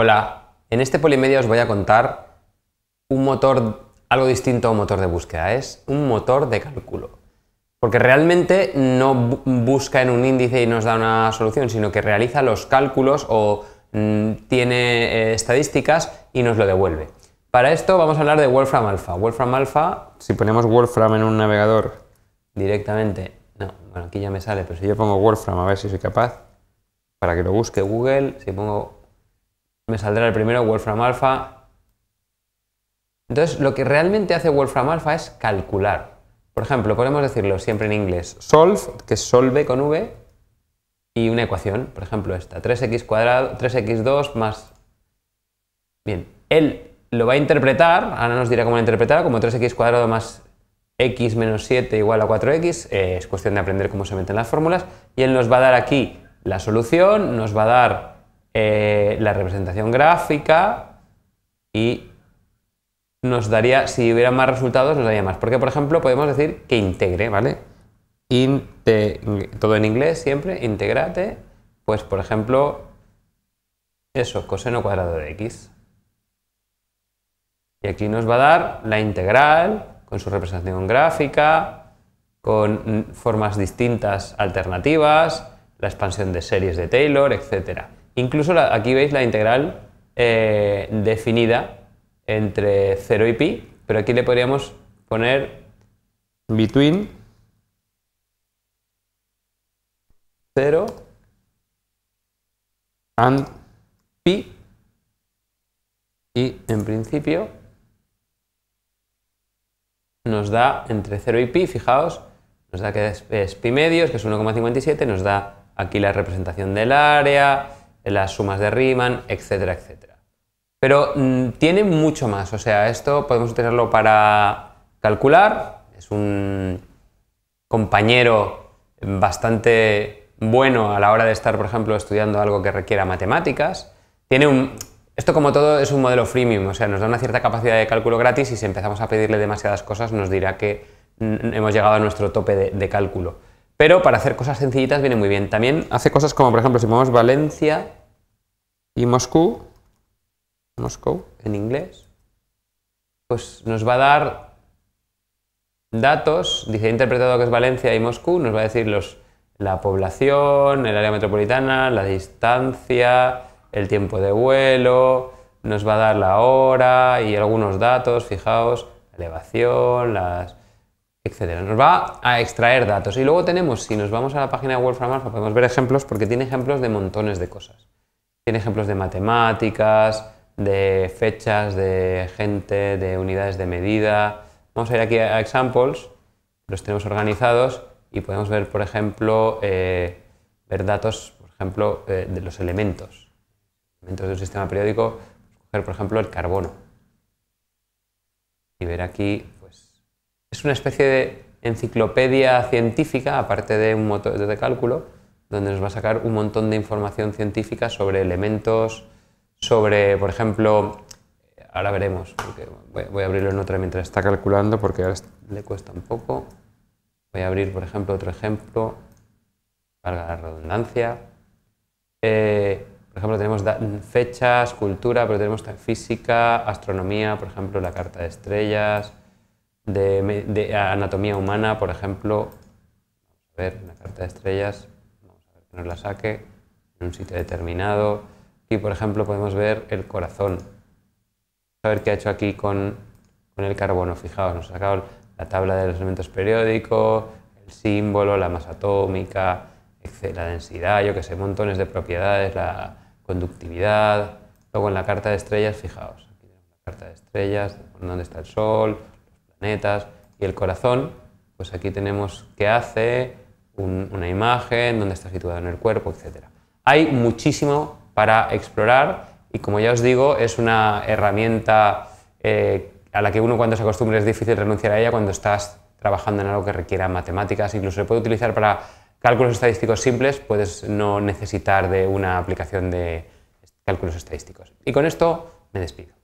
Hola, en este Polimedia os voy a contar un motor, algo distinto a un motor de búsqueda, es un motor de cálculo. Porque realmente no busca en un índice y nos da una solución, sino que realiza los cálculos o mm, tiene eh, estadísticas y nos lo devuelve. Para esto vamos a hablar de Wolfram Alpha. Wolfram Alpha, si ponemos Wolfram en un navegador directamente, no, bueno, aquí ya me sale, pero si yo pongo Wolfram, a ver si soy capaz, para que lo busque Google, si pongo me saldrá el primero, Wolfram Alpha. Entonces, lo que realmente hace Wolfram Alpha es calcular. Por ejemplo, podemos decirlo siempre en inglés, solve, que es solve con v, y una ecuación, por ejemplo esta, 3x cuadrado, 3x2 más... Bien, él lo va a interpretar, ahora nos dirá cómo lo interpretar, como 3x cuadrado más x menos 7 igual a 4x, eh, es cuestión de aprender cómo se meten las fórmulas, y él nos va a dar aquí la solución, nos va a dar eh, la representación gráfica y nos daría, si hubiera más resultados, nos daría más. Porque, por ejemplo, podemos decir que integre, ¿vale? todo en inglés siempre, integrate, pues por ejemplo, eso, coseno cuadrado de x. Y aquí nos va a dar la integral con su representación gráfica, con formas distintas alternativas, la expansión de series de Taylor, etcétera. Incluso aquí veis la integral eh, definida entre 0 y pi, pero aquí le podríamos poner between 0 and pi y en principio nos da entre 0 y pi, fijaos, nos da que es, es pi medios, que es 1,57, nos da aquí la representación del área, las sumas de Riemann, etcétera, etcétera. Pero mm, tiene mucho más, o sea, esto podemos utilizarlo para calcular, es un compañero bastante bueno a la hora de estar, por ejemplo, estudiando algo que requiera matemáticas. Tiene un, esto como todo es un modelo freemium, o sea, nos da una cierta capacidad de cálculo gratis y si empezamos a pedirle demasiadas cosas nos dirá que hemos llegado a nuestro tope de, de cálculo. Pero para hacer cosas sencillitas viene muy bien. También hace cosas como, por ejemplo, si ponemos Valencia y Moscú, Moscú en inglés, pues nos va a dar datos, dice, he interpretado que es Valencia y Moscú, nos va a decir los, la población, el área metropolitana, la distancia, el tiempo de vuelo, nos va a dar la hora y algunos datos, fijaos, elevación, las etcétera. Nos va a extraer datos y luego tenemos, si nos vamos a la página de Wolfram Alpha, podemos ver ejemplos porque tiene ejemplos de montones de cosas. Tiene ejemplos de matemáticas, de fechas, de gente, de unidades de medida. Vamos a ir aquí a examples, los tenemos organizados y podemos ver, por ejemplo, eh, ver datos, por ejemplo, eh, de los elementos. Elementos de un sistema periódico, coger, por ejemplo, el carbono. Y ver aquí, pues, es una especie de enciclopedia científica, aparte de un motor de cálculo, donde nos va a sacar un montón de información científica sobre elementos, sobre, por ejemplo, ahora veremos, voy a abrirlo en otra mientras está calculando, porque ahora le cuesta un poco. Voy a abrir, por ejemplo, otro ejemplo, valga la redundancia. Eh, por ejemplo, tenemos fechas, cultura, pero tenemos física, astronomía, por ejemplo, la carta de estrellas, de, anatomía humana, por ejemplo. A ver, la carta de estrellas, nos la saque en un sitio determinado. Aquí, por ejemplo, podemos ver el corazón. A ver qué ha hecho aquí con, el carbono. Fijaos, nos ha sacado la tabla de los elementos periódicos, el símbolo, la masa atómica, la densidad, yo que sé, montones de propiedades, la conductividad. Luego en la carta de estrellas, fijaos, aquí tenemos la carta de estrellas, dónde está el Sol, los planetas y el corazón, pues aquí tenemos qué hace, una imagen, dónde está situado en el cuerpo, etc. Hay muchísimo para explorar y como ya os digo, es una herramienta eh, a la que uno cuando se acostumbra es difícil renunciar a ella cuando estás trabajando en algo que requiera matemáticas, incluso se puede utilizar para cálculos estadísticos simples, puedes no necesitar de una aplicación de cálculos estadísticos. Y con esto me despido.